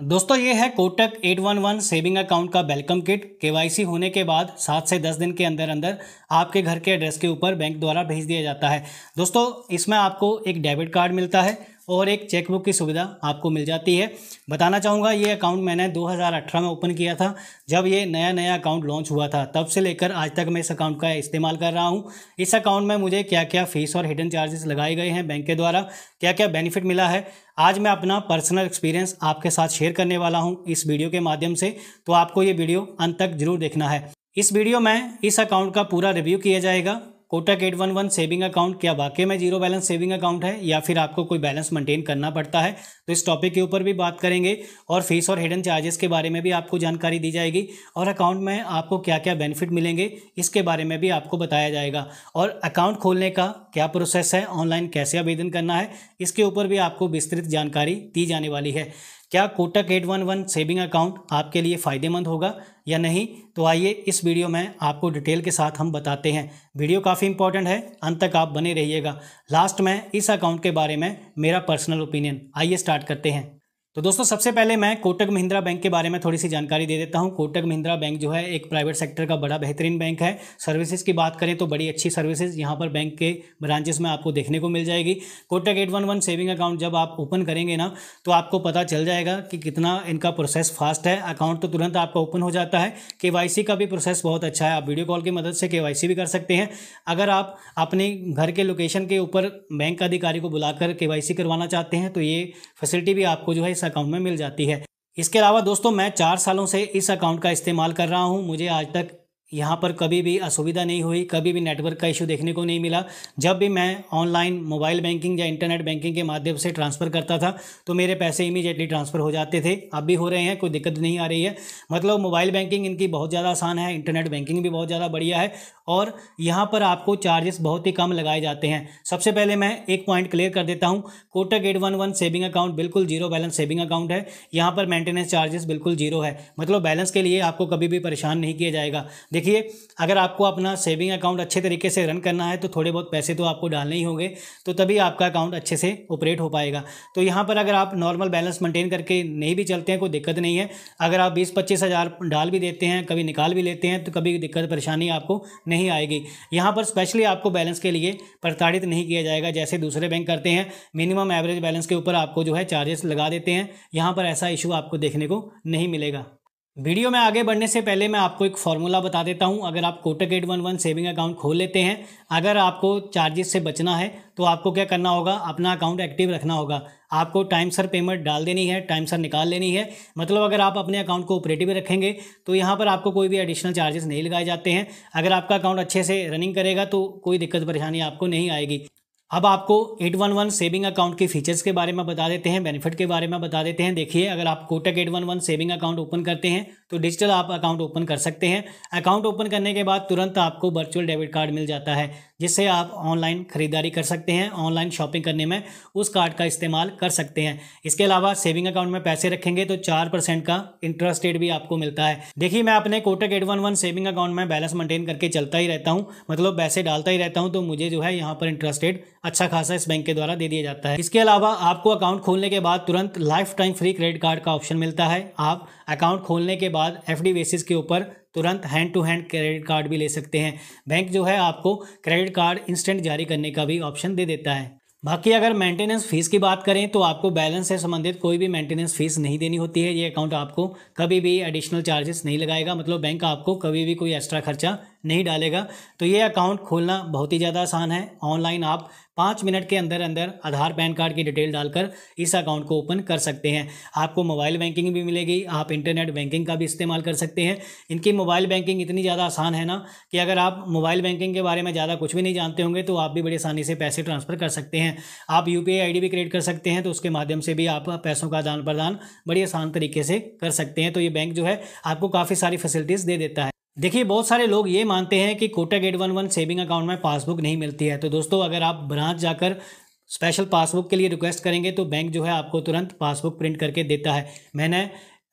दोस्तों ये है कोटक 811 सेविंग अकाउंट का वेलकम किट केवाईसी होने के बाद सात से दस दिन के अंदर अंदर आपके घर के एड्रेस के ऊपर बैंक द्वारा भेज दिया जाता है दोस्तों इसमें आपको एक डेबिट कार्ड मिलता है और एक चेकबुक की सुविधा आपको मिल जाती है बताना चाहूँगा ये अकाउंट मैंने 2018 में ओपन किया था जब ये नया नया अकाउंट लॉन्च हुआ था तब से लेकर आज तक मैं इस अकाउंट का इस्तेमाल कर रहा हूँ इस अकाउंट में मुझे क्या क्या फ़ीस और हिडन चार्जेस लगाए गए हैं बैंक के द्वारा क्या क्या बेनिफिट मिला है आज मैं अपना पर्सनल एक्सपीरियंस आपके साथ शेयर करने वाला हूँ इस वीडियो के माध्यम से तो आपको ये वीडियो अंत तक जरूर देखना है इस वीडियो में इस अकाउंट का पूरा रिव्यू किया जाएगा Kotak eight one one saving account क्या वाकई में जीरो बैलेंस सेविंग अकाउंट है या फिर आपको कोई बैलेंस मेंटेन करना पड़ता है तो इस टॉपिक के ऊपर भी बात करेंगे और फीस और हिडन चार्जेस के बारे में भी आपको जानकारी दी जाएगी और अकाउंट में आपको क्या क्या बेनिफिट मिलेंगे इसके बारे में भी आपको बताया जाएगा और अकाउंट खोलने का क्या प्रोसेस है ऑनलाइन कैसे आवेदन करना है इसके ऊपर भी आपको विस्तृत जानकारी दी जाने वाली है क्या Kotak eight one one saving account आपके लिए फ़ायदेमंद होगा या नहीं तो आइए इस वीडियो में आपको डिटेल के साथ हम बताते हैं वीडियो काफ़ी इंपॉर्टेंट है अंत तक आप बने रहिएगा लास्ट में इस अकाउंट के बारे में मेरा पर्सनल ओपिनियन आइए स्टार्ट करते हैं तो दोस्तों सबसे पहले मैं कोटक महिंद्रा बैंक के बारे में थोड़ी सी जानकारी दे देता हूं कोटक महिंद्रा बैंक जो है एक प्राइवेट सेक्टर का बड़ा बेहतरीन बैंक है सर्विसेज की बात करें तो बड़ी अच्छी सर्विसेज यहां पर बैंक के ब्रांचेस में आपको देखने को मिल जाएगी Kotak eight one one saving account जब आप ओपन करेंगे ना तो आपको पता चल जाएगा कि कितना इनका प्रोसेस फास्ट है अकाउंट तो तुरंत आपका ओपन हो जाता है के का भी प्रोसेस बहुत अच्छा है आप वीडियो कॉल की मदद से के भी कर सकते हैं अगर आप अपने घर के लोकेशन के ऊपर बैंक अधिकारी को बुलाकर के करवाना चाहते हैं तो ये फैसिलिटी भी आपको जो है इस अकाउंट में मिल जाती है इसके अलावा दोस्तों मैं चार सालों से इस अकाउंट का इस्तेमाल कर रहा हूं मुझे आज तक यहाँ पर कभी भी असुविधा नहीं हुई कभी भी नेटवर्क का इशू देखने को नहीं मिला जब भी मैं ऑनलाइन मोबाइल बैंकिंग या इंटरनेट बैंकिंग के माध्यम से ट्रांसफ़र करता था तो मेरे पैसे इमीजिएटली ट्रांसफ़र हो जाते थे अब भी हो रहे हैं कोई दिक्कत नहीं आ रही है मतलब मोबाइल बैंकिंग इनकी बहुत ज़्यादा आसान है इंटरनेट बैंकिंग भी बहुत ज़्यादा बढ़िया है और यहाँ पर आपको चार्जेस बहुत ही कम लगाए जाते हैं सबसे पहले मैं एक पॉइंट क्लियर कर देता हूँ Kotak eight one one saving account बिल्कुल जीरो बैलेंस सेविंग अकाउंट है यहाँ पर मेंटेनेंस चार्जेस बिल्कुल जीरो है मतलब बैलेंस के लिए आपको कभी भी परेशान नहीं किया जाएगा देखिए अगर आपको अपना सेविंग अकाउंट अच्छे तरीके से रन करना है तो थोड़े बहुत पैसे तो आपको डालने ही होंगे तो तभी आपका अकाउंट अच्छे से ऑपरेट हो पाएगा तो यहाँ पर अगर आप नॉर्मल बैलेंस मेंटेन करके नहीं भी चलते हैं कोई दिक्कत नहीं है अगर आप बीस पच्चीस हज़ार डाल भी देते हैं कभी निकाल भी लेते हैं तो कभी दिक्कत परेशानी आपको नहीं आएगी यहाँ पर स्पेशली आपको बैलेंस के लिए प्रताड़ित नहीं किया जाएगा जैसे दूसरे बैंक करते हैं मिनिमम एवरेज बैलेंस के ऊपर आपको जो है चार्जेस लगा देते हैं यहाँ पर ऐसा इशू आपको देखने को नहीं मिलेगा वीडियो में आगे बढ़ने से पहले मैं आपको एक फार्मूला बता देता हूं अगर आप Kotak eight one one saving account खोल लेते हैं अगर आपको चार्जेस से बचना है तो आपको क्या करना होगा अपना अकाउंट एक्टिव रखना होगा आपको टाइम सर पेमेंट डाल देनी है टाइम सर निकाल लेनी है मतलब अगर आप अपने अकाउंट को ऑपरेटिव रखेंगे तो यहाँ पर आपको कोई भी एडिशनल चार्जेस नहीं लगाए जाते हैं अगर आपका अकाउंट अच्छे से रनिंग करेगा तो कोई दिक्कत परेशानी आपको नहीं आएगी अब आपको 811 सेविंग अकाउंट के फीचर्स के बारे में बता देते हैं बेनिफिट के बारे में बता देते हैं देखिए अगर आप कोटक 811 सेविंग अकाउंट ओपन करते हैं तो डिजिटल आप अकाउंट ओपन कर सकते हैं अकाउंट ओपन करने के बाद तुरंत आपको वर्चुअल डेबिट कार्ड मिल जाता है जिससे आप ऑनलाइन ख़रीदारी कर सकते हैं ऑनलाइन शॉपिंग करने में उस कार्ड का इस्तेमाल कर सकते हैं इसके अलावा सेविंग अकाउंट में पैसे रखेंगे तो चार परसेंट का इंटरेस्ट रेट भी आपको मिलता है देखिए मैं अपने Kotak eight one one saving account में बैलेंस मेंटेन करके चलता ही रहता हूँ मतलब पैसे डालता ही रहता हूँ तो मुझे जो है यहाँ पर इंटरेस्ट रेट अच्छा खासा इस बैंक के द्वारा दे दिया जाता है इसके अलावा आपको अकाउंट खोलने के बाद तुरंत lifetime free credit card का ऑप्शन मिलता है आप अकाउंट खोलने के बाद एफ बेसिस के ऊपर तुरंत hand to hand credit card भी ले सकते हैं बैंक जो है आपको क्रेडिट कार्ड इंस्टेंट जारी करने का भी ऑप्शन दे देता है बाकी अगर मेंटेनेंस फीस की बात करें तो आपको बैलेंस से संबंधित कोई भी मेंटेनेंस फीस नहीं देनी होती है ये अकाउंट आपको कभी भी एडिशनल चार्जेस नहीं लगाएगा मतलब बैंक आपको कभी भी कोई एक्स्ट्रा खर्चा नहीं डालेगा तो ये अकाउंट खोलना बहुत ही ज़्यादा आसान है ऑनलाइन आप पाँच मिनट के अंदर अंदर आधार पैन कार्ड की डिटेल डालकर इस अकाउंट को ओपन कर सकते हैं आपको मोबाइल बैंकिंग भी मिलेगी आप इंटरनेट बैंकिंग का भी इस्तेमाल कर सकते हैं इनकी मोबाइल बैंकिंग इतनी ज़्यादा आसान है ना कि अगर आप मोबाइल बैंकिंग के बारे में ज़्यादा कुछ भी नहीं जानते होंगे तो आप भी बड़ी आसानी से पैसे ट्रांसफ़र कर सकते हैं आप यू पी भी क्रिएट कर सकते हैं तो उसके माध्यम से भी आप पैसों का आदान प्रदान बड़ी आसान तरीके से कर सकते हैं तो ये बैंक जो है आपको काफ़ी सारी फैसिलिटीज़ दे देता है देखिए बहुत सारे लोग ये मानते हैं कि Kotak eight one one saving account में पासबुक नहीं मिलती है तो दोस्तों अगर आप ब्रांच जाकर स्पेशल पासबुक के लिए रिक्वेस्ट करेंगे तो बैंक जो है आपको तुरंत पासबुक प्रिंट करके देता है मैंने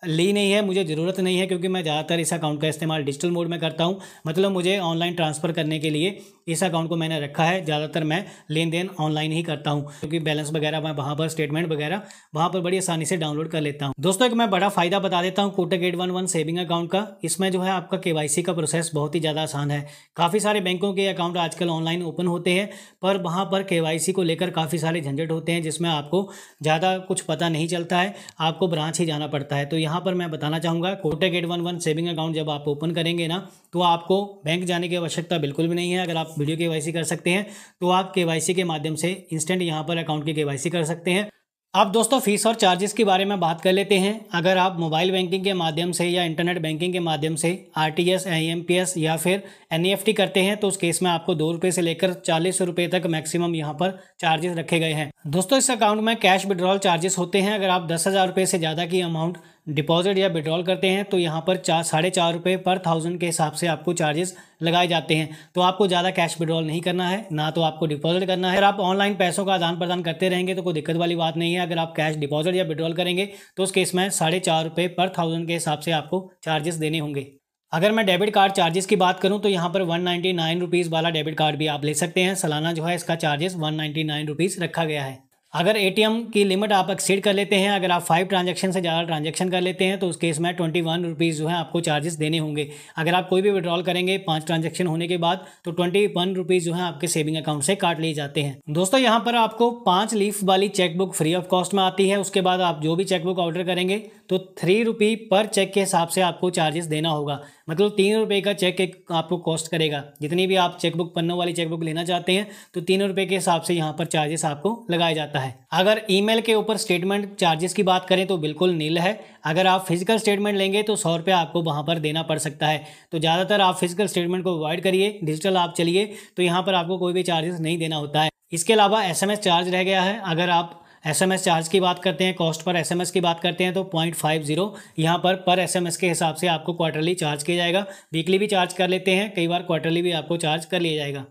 ली नहीं है मुझे ज़रूरत नहीं है क्योंकि मैं ज़्यादातर इस अकाउंट का इस्तेमाल डिजिटल मोड में करता हूँ मतलब मुझे ऑनलाइन ट्रांसफ़र करने के लिए इस अकाउंट को मैंने रखा है ज़्यादातर मैं लेन देन ऑनलाइन ही करता हूँ क्योंकि बैलेंस वगैरह मैं वहाँ पर स्टेटमेंट वगैरह वहाँ पर बड़ी आसानी से डाउनलोड कर लेता हूँ दोस्तों एक मैं बड़ा फ़ायदा बता देता हूँ Kotak eight one one saving account का इसमें जो है आपका के का प्रोसेस बहुत ही ज़्यादा आसान है काफ़ी सारे बैंकों के अकाउंट आजकल ऑनलाइन ओपन होते हैं पर वहाँ पर के को लेकर काफ़ी सारे झंझट होते हैं जिसमें आपको ज़्यादा कुछ पता नहीं चलता है आपको ब्रांच ही जाना पड़ता है तो यहाँ पर मैं बताना चाहूँगा Kotak eight one one saving account जब आप ओपन करेंगे ना तो आपको बैंक जाने की आवश्यकता बिल्कुल भी नहीं है अगर आप वीडियो के कर सकते हैं तो आप के के माध्यम से इंस्टेंट यहाँ पर अकाउंट की के कर सकते हैं आप दोस्तों फीस और चार्जेस के बारे में बात कर लेते हैं अगर आप मोबाइल बैंकिंग के माध्यम से या इंटरनेट बैंकिंग के माध्यम से आर टी या फिर एन e करते हैं तो उस केस में आपको दो रुपये से लेकर चालीस रुपये तक मैक्सिमम यहां पर चार्जेस रखे गए हैं दोस्तों इस अकाउंट में कैश विड्रॉल चार्जेस होते हैं अगर आप दस हज़ार से ज़्यादा की अमाउंट डिपॉजिट या विड्रॉल करते हैं तो यहाँ पर चार साढ़े चार रुपये पर थाउजेंड के हिसाब से आपको चार्जेस लगाए जाते हैं तो आपको ज़्यादा कैश विड्रॉल नहीं करना है ना तो आपको डिपॉजिट करना है अगर आप ऑनलाइन पैसों का आदान प्रदान करते रहेंगे तो कोई दिक्कत वाली बात नहीं है अगर आप कैश डिपॉजिट या विड्रॉल करेंगे तो उस केस में साढ़े चार रुपये पर थाउजेंड के हिसाब से आपको चार्जेस देने होंगे अगर मैं डेबिट कार्ड चार्जेस की बात करूं तो यहाँ पर वन नाइन्टी वाला डेबिट कार्ड भी आप ले सकते हैं सालाना जो है इसका चार्जेस वन नाइन्टी रखा गया है अगर ए की लिमिट आप एक्सीड कर लेते हैं अगर आप फाइव ट्रांजेक्शन से ज़्यादा ट्रांजेक्शन कर लेते हैं तो उस केस में ट्वेंटी वन रुपीज़ जो है आपको चार्जेस देने होंगे अगर आप कोई भी विड्रॉल करेंगे पांच ट्रांजेक्शन होने के बाद तो ट्वेंटी वन रुपीज़ जो है आपके सेविंग अकाउंट से काट लिए जाते हैं दोस्तों यहाँ पर आपको पाँच लीफ वाली चेकबुक फ्री ऑफ कॉस्ट में आती है उसके बाद आप जो भी चेकबुक ऑर्डर करेंगे तो थ्री रुपी पर चेक के हिसाब से आपको चार्जेस देना होगा मतलब तीन रुपये का चेक एक आपको कॉस्ट करेगा जितनी भी आप चेकबुक पन्नों वाली चेकबुक लेना चाहते हैं तो तीन रुपये के हिसाब से यहाँ पर चार्जेस आपको लगाया जाता है जाता है अगर ईमेल के ऊपर स्टेटमेंट चार्जेस की बात करें तो बिल्कुल नील है अगर आप फिजिकल स्टेटमेंट लेंगे तो सौ रुपये आपको वहाँ पर देना पड़ सकता है तो ज़्यादातर आप फिजिकल स्टेटमेंट को अवॉइड करिए डिजिटल आप चलिए तो यहाँ पर आपको कोई भी चार्जेस नहीं देना होता है इसके अलावा एस चार्ज रह गया है अगर आप एस एम एस चार्ज की बात करते हैं cost per S M S की बात करते हैं तो पॉइंट फाइव जीरो यहाँ पर पर एस एम एस के हिसाब से आपको क्वार्टरली चार्ज किया जाएगा वीकली भी चार्ज कर लेते हैं कई बार क्वार्टरली भी आपको चार्ज कर लिया जाएगा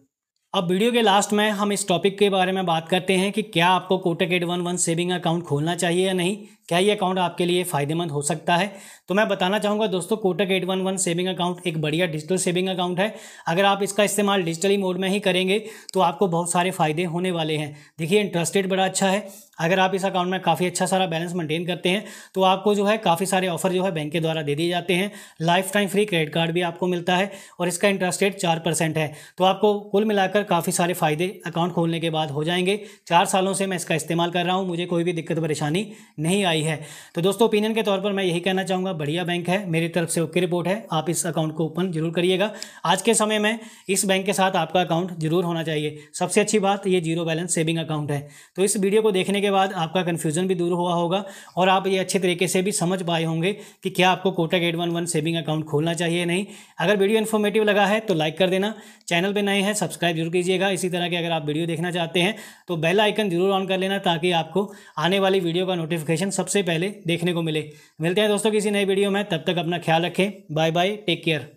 अब वीडियो के लास्ट में हम इस टॉपिक के बारे में बात करते हैं कि क्या आपको Kotak eight one one saving account खोलना चाहिए या नहीं क्या ये अकाउंट आपके लिए फ़ायदेमंद हो सकता है तो मैं बताना चाहूँगा दोस्तों Kotak eight one one saving account एक बढ़िया डिजिटल सेविंग अकाउंट है अगर आप इसका इस्तेमाल डिजिटली मोड में ही करेंगे तो आपको बहुत सारे फ़ायदे होने वाले हैं देखिए इंटरेस्ट रेट बड़ा अच्छा है अगर आप इस अकाउंट में काफ़ी अच्छा सारा बैलेंस मेंटेन करते हैं तो आपको जो है काफ़ी सारे ऑफर जो है बैंक के द्वारा दे दिए जाते हैं lifetime free credit card भी आपको मिलता है और इसका इंटरेस्ट रेट चार परसेंट है तो आपको कुल मिलाकर काफ़ी सारे फ़ायदे अकाउंट खोलने के बाद हो जाएंगे चार सालों से मैं इसका इस्तेमाल कर रहा हूँ मुझे कोई भी दिक्कत परेशानी नहीं आई आई है तो दोस्तों ओपिनियन के तौर पर मैं यही कहना चाहूँगा बढ़िया बैंक है मेरी तरफ से ओके रिपोर्ट है आप इस अकाउंट को ओपन जरूर करिएगा आज के समय में इस बैंक के साथ आपका अकाउंट जरूर होना चाहिए सबसे अच्छी बात ये जीरो बैलेंस सेविंग अकाउंट है तो इस वीडियो को देखने के बाद आपका कन्फ्यूजन भी दूर हुआ होगा और आप ये अच्छे तरीके से भी समझ पाए होंगे कि क्या आपको Kotak eight one one saving account खोलना चाहिए नहीं अगर वीडियो इन्फॉर्मेटिव लगा है तो लाइक कर देना चैनल पर नए हैं सब्सक्राइब जरूर कीजिएगा इसी तरह के अगर आप वीडियो देखना चाहते हैं तो बेल आइकन जरूर ऑन कर लेना ताकि आपको आने वाली वीडियो का नोटिफिकेशन सब सबसे पहले देखने को मिले मिलते हैं दोस्तों किसी नए वीडियो में तब तक अपना ख्याल रखें बाय बाय टेक केयर